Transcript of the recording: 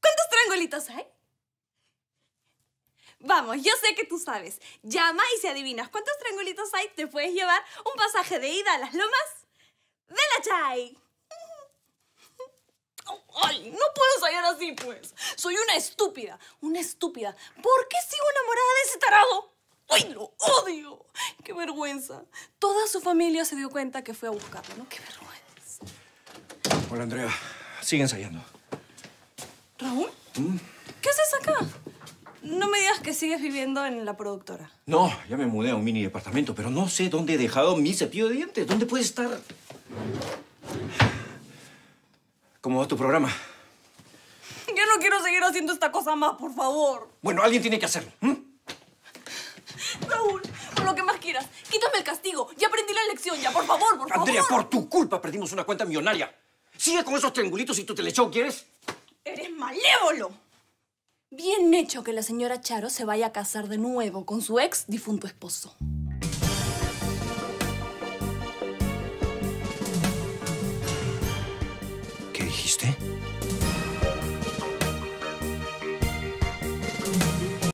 ¿Cuántos triangulitos hay? Vamos, yo sé que tú sabes. Llama y si adivinas cuántos triangulitos hay, te puedes llevar un pasaje de ida a las lomas de la Chai. ¡Ay! No puedo salir así, pues. Soy una estúpida. Una estúpida. ¿Por qué sigo enamorada de ese tarado? ¡Ay, lo odio! ¡Qué vergüenza! Toda su familia se dio cuenta que fue a buscarlo, ¿no? ¡Qué vergüenza! Hola, Andrea. Sigue ensayando. ¿Raúl? Mm. ¿Qué haces acá? No me digas que sigues viviendo en la productora. No, ya me mudé a un mini departamento, pero no sé dónde he dejado mi cepillo de dientes. ¿Dónde puede estar? ¿Cómo va tu programa? Yo no quiero seguir haciendo esta cosa más, por favor. Bueno, alguien tiene que hacerlo. Raúl, por lo que más quieras, quítame el castigo. Ya aprendí la lección, ya, por favor, por favor. Andrea, por tu culpa perdimos una cuenta millonaria. Sigue con esos triangulitos y tú te le echó, ¿quieres? ¡Eres malévolo! Bien hecho que la señora Charo se vaya a casar de nuevo con su ex difunto esposo. ¿Qué dijiste?